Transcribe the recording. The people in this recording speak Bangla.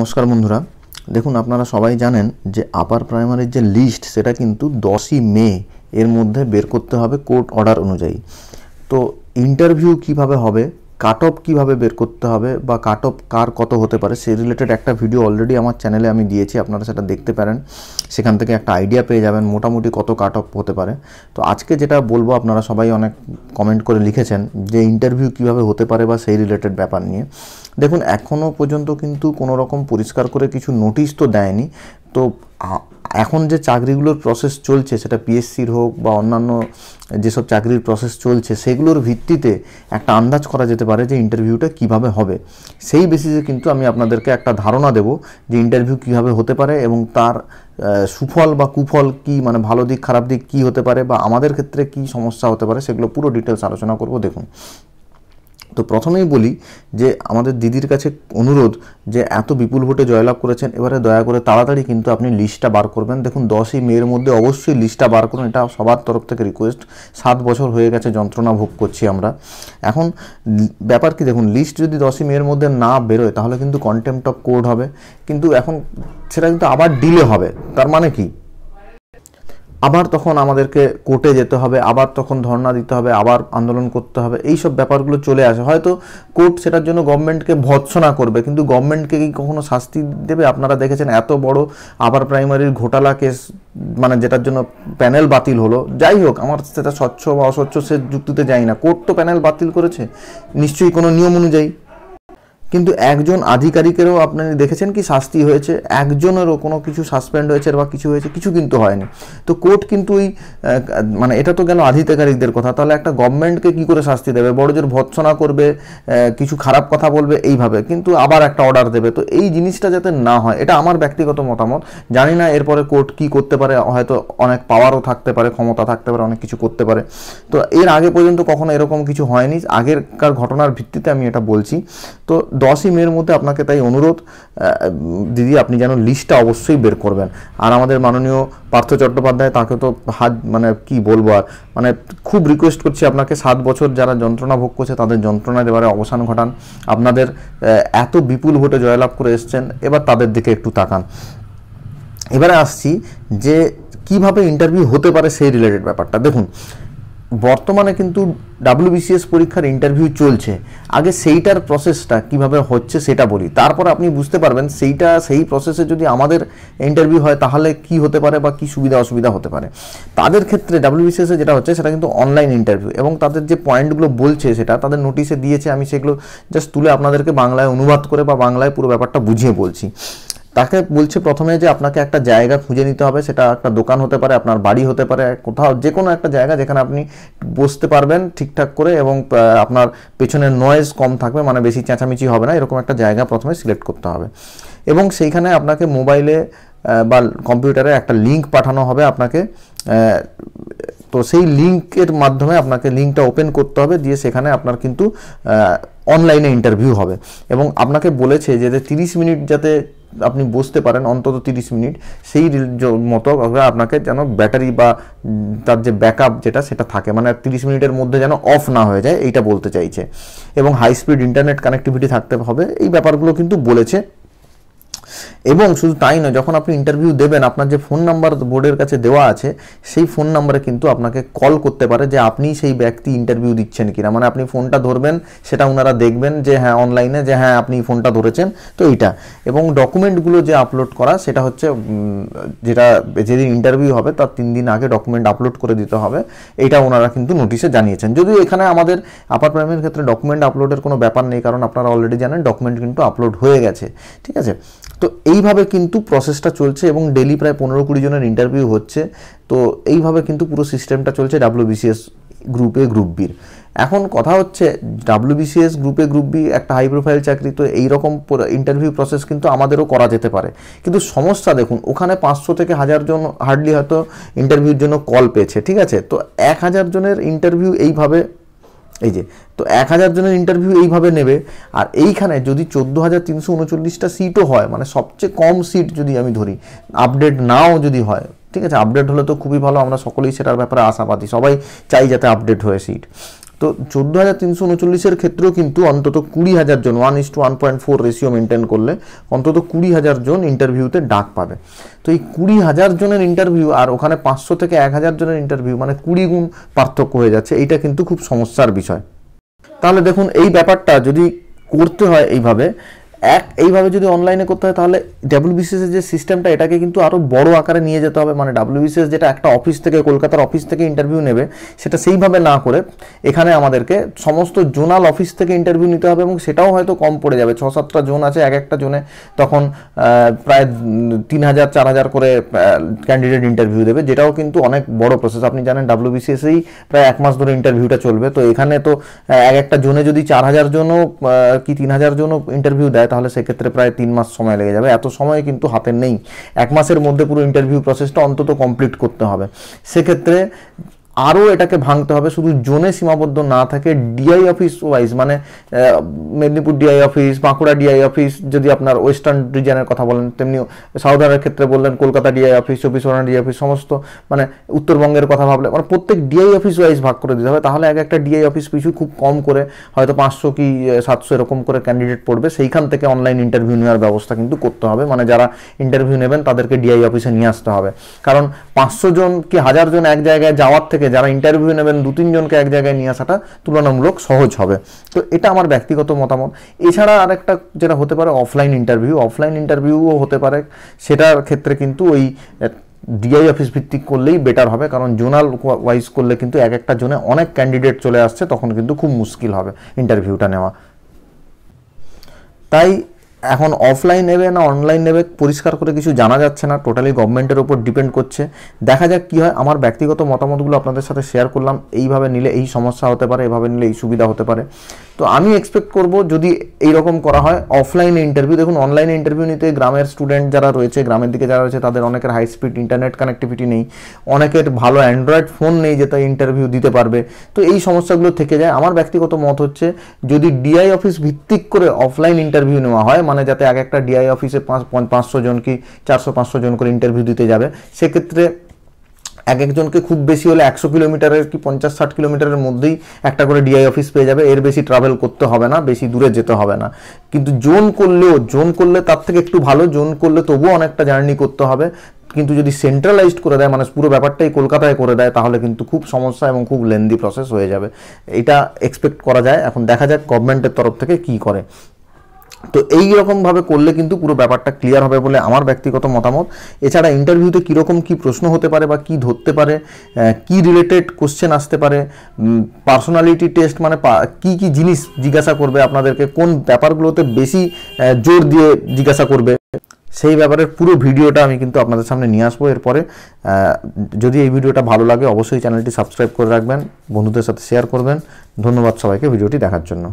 নমস্কার বন্ধুরা দেখুন আপনারা সবাই জানেন যে আপার প্রাইমারির যে লিস্ট সেটা কিন্তু দশই মে এর মধ্যে বের করতে হবে কোর্ট অর্ডার অনুযায়ী তো ইন্টারভিউ কিভাবে হবে কাট অফ কীভাবে বের করতে হবে বা কাট অফ কার কত হতে পারে সে রিলেটেড একটা ভিডিও অলরেডি আমার চ্যানেলে আমি দিয়েছি আপনারা সেটা দেখতে পারেন সেখান থেকে একটা আইডিয়া পেয়ে যাবেন মোটামুটি কত কাট অফ হতে পারে তো আজকে যেটা বলবো আপনারা সবাই অনেক কমেন্ট করে লিখেছেন যে ইন্টারভিউ কিভাবে হতে পারে বা সেই রিলেটেড ব্যাপার নিয়ে দেখুন এখনও পর্যন্ত কিন্তু কোনো রকম পরিষ্কার করে কিছু নোটিশ তো দেয়নি তো এখন যে চাকরিগুলোর প্রসেস চলছে সেটা পিএসসির হোক বা অন্যান্য যেসব চাকরির প্রসেস চলছে সেগুলোর ভিত্তিতে একটা আন্দাজ করা যেতে পারে যে ইন্টারভিউটা কিভাবে হবে সেই বেসিসে কিন্তু আমি আপনাদেরকে একটা ধারণা দেব যে ইন্টারভিউ কিভাবে হতে পারে এবং তার সুফল বা কুফল কি মানে ভালো দিক খারাপ দিক কি হতে পারে বা আমাদের ক্ষেত্রে কি সমস্যা হতে পারে সেগুলো পুরো ডিটেলস আলোচনা করব দেখুন তো প্রথমেই বলি যে আমাদের দিদির কাছে অনুরোধ যে এত বিপুল ভোটে জয়লাভ করেছেন এবারে দয়া করে তাড়াতাড়ি কিন্তু আপনি লিস্টটা বার করবেন দেখুন দশই মেয়ের মধ্যে অবশ্যই লিস্টটা বার করুন এটা সবার তরফ থেকে রিকোয়েস্ট সাত বছর হয়ে গেছে যন্ত্রণা ভোগ করছি আমরা এখন ব্যাপার কি দেখুন লিস্ট যদি দশই মেয়ের মধ্যে না বেরোয় তাহলে কিন্তু কন্টেম্পট অফ কোড হবে কিন্তু এখন সেটা কিন্তু আবার ডিলে হবে তার মানে কি আবার তখন আমাদেরকে কোর্টে যেতে হবে আবার তখন ধর্না দিতে হবে আবার আন্দোলন করতে হবে এই সব ব্যাপারগুলো চলে আসে হয়তো কোর্ট সেটার জন্য গভর্নমেন্টকে ভৎসনা করবে কিন্তু গভর্নমেন্টকে কি কখনো শাস্তি দেবে আপনারা দেখেছেন এত বড় আবার প্রাইমারির ঘোটালা কেস মানে যেটার জন্য প্যানেল বাতিল হলো যাই হোক আমার সেটা স্বচ্ছ বা অস্বচ্ছ সে যুক্তিতে যাই না কোর্ট তো প্যানেল বাতিল করেছে নিশ্চয়ই কোনো নিয়ম অনুযায়ী কিন্তু একজন আধিকারিকেরও আপনি দেখেছেন কি শাস্তি হয়েছে একজনেরও কোনো কিছু সাসপেন্ড হয়েছে বা কিছু হয়েছে কিছু কিন্তু হয়নি তো কোর্ট কিন্তু ওই মানে এটা তো গেল আধিকারিকদের কথা তাহলে একটা গভর্নমেন্টকে কি করে শাস্তি দেবে বড় জোর ভৎসনা করবে কিছু খারাপ কথা বলবে এইভাবে কিন্তু আবার একটা অর্ডার দেবে তো এই জিনিসটা যাতে না হয় এটা আমার ব্যক্তিগত মতামত জানি না এরপরে কোর্ট কি করতে পারে হয়তো অনেক পাওয়ারও থাকতে পারে ক্ষমতা থাকতে পারে অনেক কিছু করতে পারে তো এর আগে পর্যন্ত কখনো এরকম কিছু হয়নি আগেরকার ঘটনার ভিত্তিতে আমি এটা বলছি তো দশই মের মধ্যে আপনাকে তাই অনুরোধ দিদি আপনি যেন লিস্টটা অবশ্যই বের করবেন আর আমাদের মাননীয় পার্থ চট্টোপাধ্যায় তাকে তো হাত মানে কি বলবো আর মানে খুব রিকোয়েস্ট করছি আপনাকে সাত বছর যারা যন্ত্রণা ভোগ করছে তাদের যন্ত্রণার এবারে অবসান ঘটান আপনাদের এত বিপুল ভোটে জয়লাভ করে এসছেন এবার তাদের দিকে একটু তাকান এবারে আসছি যে কিভাবে ইন্টারভিউ হতে পারে সেই রিলেটেড ব্যাপারটা দেখুন বর্তমানে কিন্তু ডাব্লিউবিসিএস পরীক্ষার ইন্টারভিউ চলছে আগে সেইটার প্রসেসটা কিভাবে হচ্ছে সেটা বলি তারপর আপনি বুঝতে পারবেন সেইটা সেই প্রসেসে যদি আমাদের ইন্টারভিউ হয় তাহলে কি হতে পারে বা কি সুবিধা অসুবিধা হতে পারে তাদের ক্ষেত্রে ডাব্লিউবিসিএসে যেটা হচ্ছে সেটা কিন্তু অনলাইন ইন্টারভিউ এবং তাদের যে পয়েন্টগুলো বলছে সেটা তাদের নোটিশে দিয়েছে আমি সেগুলো জাস্ট তুলে আপনাদেরকে বাংলায় অনুবাদ করে বা বাংলায় পুরো ব্যাপারটা বুঝিয়ে বলছি তাকে বলছে প্রথমে যে আপনাকে একটা জায়গা খুঁজে নিতে হবে সেটা একটা দোকান হতে পারে আপনার বাড়ি হতে পারে কোথাও যে কোনো একটা জায়গা যেখানে আপনি বসতে পারবেন ঠিকঠাক করে এবং আপনার পেছনে নয়েজ কম থাকবে মানে বেশি চেঁচামেচি হবে না এরকম একটা জায়গা প্রথমে সিলেক্ট করতে হবে এবং সেইখানে আপনাকে মোবাইলে বা কম্পিউটারে একটা লিঙ্ক পাঠানো হবে আপনাকে তো সেই লিঙ্কের মাধ্যমে আপনাকে লিঙ্কটা ওপেন করতে হবে দিয়ে সেখানে আপনার কিন্তু অনলাইনে ইন্টারভিউ হবে এবং আপনাকে বলেছে যে তিরিশ মিনিট যাতে আপনি বসতে পারেন অন্তত তিরিশ মিনিট সেই মতো আপনাকে যেন ব্যাটারি বা তার যে ব্যাকআপ যেটা সেটা থাকে মানে তিরিশ মিনিটের মধ্যে যেন অফ না হয়ে যায় এইটা বলতে চাইছে এবং হাই স্পিড ইন্টারনেট কানেক্টিভিটি থাকতে হবে এই ব্যাপারগুলো কিন্তু বলেছে এবং শুধু তাই নয় যখন আপনি ইন্টারভিউ দেবেন আপনার যে ফোন নাম্বার বোর্ডের কাছে দেওয়া আছে সেই ফোন নাম্বারে কিন্তু আপনাকে কল করতে পারে যে আপনি সেই ব্যক্তি ইন্টারভিউ দিচ্ছেন কিনা মানে আপনি ফোনটা ধরবেন সেটা ওনারা দেখবেন যে হ্যাঁ অনলাইনে যে হ্যাঁ আপনি ফোনটা ধরেছেন তো এইটা এবং ডকুমেন্টগুলো যে আপলোড করা সেটা হচ্ছে যেটা যেদিন ইন্টারভিউ হবে তার তিন দিন আগে ডকুমেন্ট আপলোড করে দিতে হবে এটা ওনারা কিন্তু নোটিশে জানিয়েছেন যদিও এখানে আমাদের আপার প্রাইমের ক্ষেত্রে ডকুমেন্ট আপলোডের কোনো ব্যাপার নেই কারণ আপনারা অলরেডি জানেন ডকুমেন্ট কিন্তু আপলোড হয়ে গেছে ঠিক আছে তো এইভাবে কিন্তু প্রসেসটা চলছে এবং ডেলি প্রায় পনেরো কুড়ি জনের ইন্টারভিউ হচ্ছে তো এইভাবে কিন্তু পুরো সিস্টেমটা চলছে ডাব্লিউবিসিএস গ্রুপ এ গ্রুপ বির এখন কথা হচ্ছে ডাব্লিউবিসিএস গ্রুপে গ্রুপ বি একটা হাই প্রোফাইল চাকরি তো এইরকম ইন্টারভিউ প্রসেস কিন্তু আমাদেরও করা যেতে পারে কিন্তু সমস্যা দেখুন ওখানে পাঁচশো থেকে হাজার জন হার্ডলি হয়তো ইন্টারভিউর জন্য কল পেয়েছে ঠিক আছে তো এক হাজার জনের ইন্টারভিউ এইভাবে এই যে তো এক হাজার জনের ইন্টারভিউ এইভাবে নেবে আর এইখানে যদি চোদ্দো হাজার তিনশো উনচল্লিশটা সিটও হয় মানে সবচেয়ে কম সিট যদি আমি ধরি আপডেট নাও যদি হয় ঠিক আছে আপডেট হলে তো খুবই ভালো আমরা সকলেই সেটার ব্যাপারে আশাবাদী সবাই চাই যাতে আপডেট হয়ে সিট তো চোদ্দো হাজার তিনশো উনচল্লিশের ক্ষেত্রেও কিন্তু অন্তত কুড়ি হাজার জন one is to one point four ratio maintain করলে অন্তত কুড়ি হাজার জন ইন্টারভিউতে ডাক পাবে তো এই কুড়ি হাজার জনের ইন্টারভিউ আর ওখানে পাঁচশো থেকে এক হাজার জনের ইন্টারভিউ মানে কুড়ি গুণ পার্থক্য হয়ে যাচ্ছে এইটা কিন্তু খুব সমস্যার বিষয় তাহলে দেখুন এই ব্যাপারটা যদি করতে হয় এইভাবে এক এইভাবে যদি অনলাইনে করতে হয় তাহলে ডাব্লিউবিসিএসের যে সিস্টেমটা এটাকে কিন্তু আরও বড় আকারে নিয়ে যেতে হবে মানে ডাব্লিউবিসিএস যেটা একটা অফিস থেকে কলকাতার অফিস থেকে ইন্টারভিউ নেবে সেটা সেইভাবে না করে এখানে আমাদেরকে সমস্ত জোনাল অফিস থেকে ইন্টারভিউ নিতে হবে এবং সেটাও হয়তো কম পড়ে যাবে ছ সাতটা জোন আছে এক একটা জোনে তখন প্রায় তিন হাজার চার হাজার করে ক্যান্ডিডেট ইন্টারভিউ দেবে যেটাও কিন্তু অনেক বড় প্রসেস আপনি জানেন ডাব্লিউবিসিএসেই প্রায় এক মাস ধরে ইন্টারভিউটা চলবে তো এখানে তো এক একটা জোনে যদি চার হাজার জনও কি তিন হাজার জনও ইন্টারভিউ দেয় তাহলে সেক্ষেত্রে প্রায় তিন মাস সময় লেগে যাবে এত সময় কিন্তু হাতে নেই এক মাসের মধ্যে পুরো ইন্টারভিউ প্রসেসটা অন্তত কমপ্লিট করতে হবে সেক্ষেত্রে আরও এটাকে ভাঙতে হবে শুধু জোনে সীমাবদ্ধ না থাকে ডিআই অফিস ওয়াইজ মানে Medinipur DI office Bankura DI office যদি আপনার ওয়েস্টার্ন রিজিয়নের কথা বলেন তেমনি সাউদারের ক্ষেত্রে বললেন কলকাতা ডিআই অফিস চব্বিশ পরগনা ডিআই অফিস সমস্ত মানে উত্তরবঙ্গের কথা ভাবলে মানে প্রত্যেক ডিআই অফিস ওয়াইজ ভাগ করে দিতে হবে তাহলে এক একটা ডিআই অফিস পিছু খুব কম করে হয়তো পাঁচশো কি সাতশো এরকম করে ক্যান্ডিডেট পড়বে সেইখান থেকে অনলাইন ইন্টারভিউ নেওয়ার ব্যবস্থা কিন্তু করতে হবে মানে যারা ইন্টারভিউ নেবেন তাদেরকে ডিআই অফিসে নিয়ে আসতে হবে কারণ পাঁচশো জন কি হাজার জন এক জায়গায় যাওয়ার থেকে থেকে যারা ইন্টারভিউ নেবেন দু তিনজনকে এক জায়গায় নিয়ে আসাটা তুলনামূলক সহজ হবে তো এটা আমার ব্যক্তিগত মতামত এছাড়া আরেকটা যেটা হতে পারে অফলাইন ইন্টারভিউ অফলাইন ইন্টারভিউও হতে পারে সেটার ক্ষেত্রে কিন্তু ওই ডিআই অফিস ভিত্তিক করলেই বেটার হবে কারণ জোনাল ওয়াইজ করলে কিন্তু এক একটা জোনে অনেক ক্যান্ডিডেট চলে আসছে তখন কিন্তু খুব মুশকিল হবে ইন্টারভিউটা নেওয়া তাই এখন অফলাইন নেবে না অনলাইন নেবে পরিষ্কার করে কিছু জানা যাচ্ছে না টোটালি গভর্নমেন্টের ওপর ডিপেন্ড করছে দেখা যাক কী হয় আমার ব্যক্তিগত মতামতগুলো আপনাদের সাথে শেয়ার করলাম এইভাবে নিলে এই সমস্যা হতে পারে এভাবে নিলে এই সুবিধা হতে পারে তো আমি এক্সপেক্ট করব যদি এইরকম করা হয় অফলাইনে ইন্টারভিউ দেখুন অনলাইনে ইন্টারভিউ নিতে গ্রামের স্টুডেন্ট যারা রয়েছে গ্রামের দিকে যারা রয়েছে তাদের অনেকের হাই স্পিড ইন্টারনেট কানেক্টিভিটি নেই অনেকের ভালো অ্যান্ড্রয়েড ফোন নেই যেটা ইন্টারভিউ দিতে পারবে তো এই সমস্যাগুলো থেকে যায় আমার ব্যক্তিগত মত হচ্ছে যদি ডিআই অফিস ভিত্তিক করে অফলাইন ইন্টারভিউ নেওয়া হয় মানে মানে যাতে এক একটা ডিআই অফিসে পাঁচ পাঁচশো জন কি চারশো পাঁচশো জন করে ইন্টারভিউ দিতে যাবে সেক্ষেত্রে এক একজনকে খুব বেশি হলে একশো কিলোমিটারের কি পঞ্চাশ ষাট কিলোমিটারের মধ্যেই একটা করে ডিআই অফিস পেয়ে যাবে এর বেশি ট্রাভেল করতে হবে না বেশি দূরে যেতে হবে না কিন্তু জোন করলেও জোন করলে তার থেকে একটু ভালো জোন করলে তবুও অনেকটা জার্নি করতে হবে কিন্তু যদি সেন্ট্রালাইজড করে দেয় মানে পুরো ব্যাপারটাই কলকাতায় করে দেয় তাহলে কিন্তু খুব সমস্যা এবং খুব লেন্দি প্রসেস হয়ে যাবে এটা এক্সপেক্ট করা যায় এখন দেখা যাক গভর্নমেন্টের তরফ থেকে কি করে তো এই করলে কিন্তু পুরো ব্যাপারটা ক্লিয়ার হবে বলে আমার ব্যক্তিগত মতামত এছাড়া ইন্টারভিউতে কীরকম কি প্রশ্ন হতে পারে বা কি ধরতে পারে কি রিলেটেড কোশ্চেন আসতে পারে পার্সোনালিটি টেস্ট মানে কি কি জিনিস জিজ্ঞাসা করবে আপনাদেরকে কোন ব্যাপারগুলোতে বেশি জোর দিয়ে জিজ্ঞাসা করবে সেই ব্যাপারের পুরো ভিডিওটা আমি কিন্তু আপনাদের সামনে নিয়ে আসবো এরপরে যদি এই ভিডিওটা ভালো লাগে অবশ্যই চ্যানেলটি সাবস্ক্রাইব করে রাখবেন বন্ধুদের সাথে শেয়ার করবেন ধন্যবাদ সবাইকে ভিডিওটি দেখার জন্য